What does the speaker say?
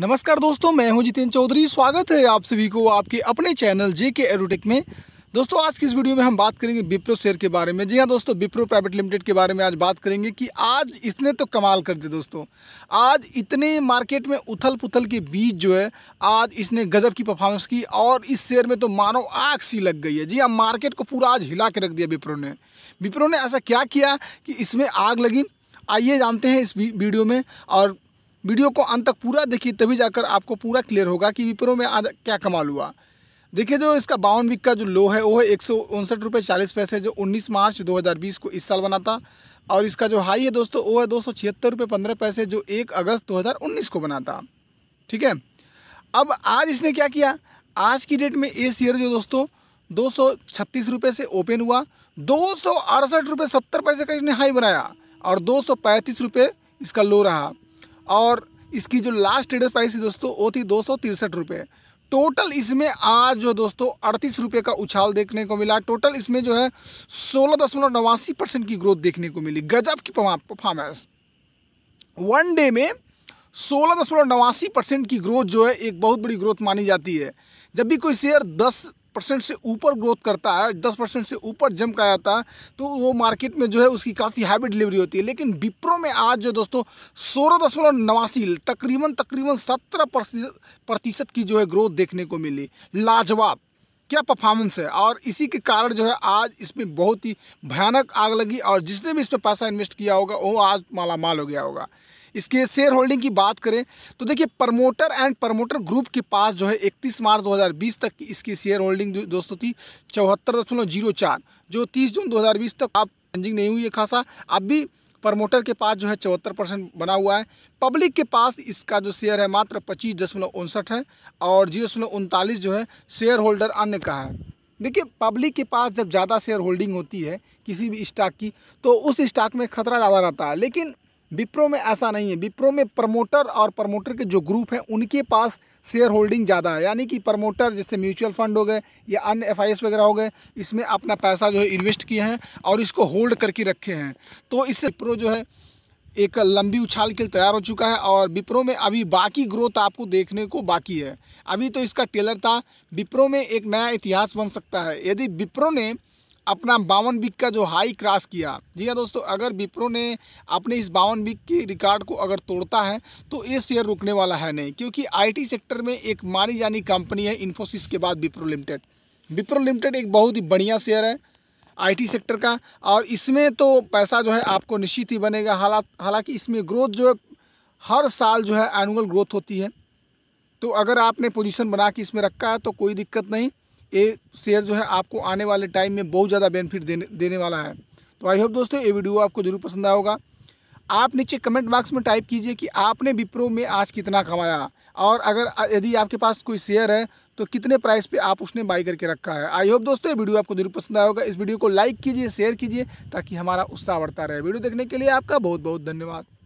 नमस्कार दोस्तों मैं हूं जितेंद्र चौधरी स्वागत है आप सभी को आपके अपने चैनल जे के एरोटेक में दोस्तों आज की इस वीडियो में हम बात करेंगे विप्रो शेयर के बारे में जी हाँ दोस्तों विप्रो प्राइवेट लिमिटेड के बारे में आज बात करेंगे कि आज इसने तो कमाल कर दिया दोस्तों आज इतने मार्केट में उथल पुथल के बीच जो है आज इसने गजब की परफॉर्मेंस की और इस शेयर में तो मानो आग सी लग गई है जी हाँ मार्केट को पूरा आज हिला के रख दिया विप्रो ने विप्रो ने ऐसा क्या किया कि इसमें आग लगी आइए जानते हैं इस वीडियो में और वीडियो को अंत तक पूरा देखिए तभी जाकर आपको पूरा क्लियर होगा कि विप्रो में आज क्या कमाल हुआ देखिए जो इसका बावन वीक का जो लो है वो है एक सौ उनसठ रुपये चालीस पैसे जो 19 मार्च 2020 को इस साल बना था और इसका जो हाई है दोस्तों वो है दो सौ छिहत्तर रुपये पंद्रह पैसे जो एक अगस्त 2019 को बना था ठीक है अब आज इसने क्या किया आज की डेट में ये शेयर जो दोस्तों दो सौ छत्तीस रुपये से ओपन हुआ दो सौ अड़सठ रुपये सत्तर पैसे का इसने हाई बनाया और दो सौ पैंतीस रुपये इसका लो रहा और इसकी जो लास्ट ट्रेडर प्राइस थी दोस्तों वो थी दो सौ तिरसठ रुपये टोटल इसमें आज जो दोस्तों अड़तीस रुपये का उछाल देखने को मिला टोटल इसमें जो है सोलह दशमलव नवासी परसेंट की ग्रोथ देखने को मिली गजब की परफॉर्मेंस वन डे में सोलह दशमलव नवासी परसेंट की ग्रोथ जो है एक बहुत बड़ी ग्रोथ मानी जाती है जब भी कोई शेयर दस परसेंट से ऊपर ग्रोथ करता है दस परसेंट से ऊपर जम कर जाता है तो वो मार्केट में जो है उसकी काफ़ी हाई डिलीवरी होती है लेकिन विप्रो में आज जो दोस्तों सोलह दशमलव नवासी तकरीबन तकरीबन सत्रह प्रतिशत की जो है ग्रोथ देखने को मिली लाजवाब क्या परफॉर्मेंस है और इसी के कारण जो है आज इसमें बहुत ही भयानक आग लगी और जिसने भी इस पर पैसा इन्वेस्ट किया होगा वो आज माल हो गया होगा इसके शेयर होल्डिंग की बात करें तो देखिए प्रमोटर एंड प्रमोटर ग्रुप के पास जो है इकतीस मार्च 2020 तक की इसकी शेयर होल्डिंग दोस्तों थी चौहत्तर दशमलव जीरो चार जो तीस जून 2020 तक आप चेंजिंग नहीं हुई है खासा अब भी प्रमोटर के पास जो है चौहत्तर परसेंट बना हुआ है पब्लिक के पास इसका जो शेयर है मात्र पच्चीस दशमलव उनसठ है और जीरो दशमलव उनतालीस जो है शेयर होल्डर अन्य का है देखिए पब्लिक के पास जब ज़्यादा शेयर होल्डिंग होती है किसी भी स्टॉक की तो उस स्टॉक में खतरा ज़्यादा रहता है लेकिन विप्रो में ऐसा नहीं है विप्रो में प्रमोटर और प्रमोटर के जो ग्रुप हैं उनके पास शेयर होल्डिंग ज़्यादा है यानी कि प्रमोटर जैसे म्यूचुअल फंड हो गए या अन्य एफ वगैरह हो गए इसमें अपना पैसा जो है इन्वेस्ट किए हैं और इसको होल्ड करके रखे हैं तो इससे विप्रो जो है एक लंबी उछाल के लिए तैयार हो चुका है और विप्रो में अभी बाकी ग्रोथ आपको देखने को बाकी है अभी तो इसका टेलर था विप्रो में एक नया इतिहास बन सकता है यदि विप्रो ने अपना बावन बिक का जो हाई क्रॉस किया जी हाँ दोस्तों अगर विप्रो ने अपने इस बावन बिक के रिकॉर्ड को अगर तोड़ता है तो ये शेयर रुकने वाला है नहीं क्योंकि आईटी सेक्टर में एक मानी जानी कंपनी है इन्फोसिस के बाद विप्रो लिमिटेड विप्रो लिमिटेड एक बहुत ही बढ़िया शेयर है आईटी सेक्टर का और इसमें तो पैसा जो है आपको निश्चित ही बनेगा हाला हालांकि इसमें ग्रोथ जो है हर साल जो है एनुअल ग्रोथ होती है तो अगर आपने पोजिशन बना के इसमें रखा है तो कोई दिक्कत नहीं ये शेयर जो है आपको आने वाले टाइम में बहुत ज़्यादा बेनिफिट देने देने वाला है तो आई होप दोस्तों ये वीडियो आपको ज़रूर पसंद आया होगा आप नीचे कमेंट बॉक्स में टाइप कीजिए कि आपने विप्रो में आज कितना कमाया और अगर यदि आपके पास कोई शेयर है तो कितने प्राइस पे आप उसने बाई करके रखा है आई होप दोस्तों ये वीडियो आपको जरूर पसंद आया होगा इस वीडियो को लाइक कीजिए शेयर कीजिए ताकि हमारा उत्साह बढ़ता रहे वीडियो देखने के लिए आपका बहुत बहुत धन्यवाद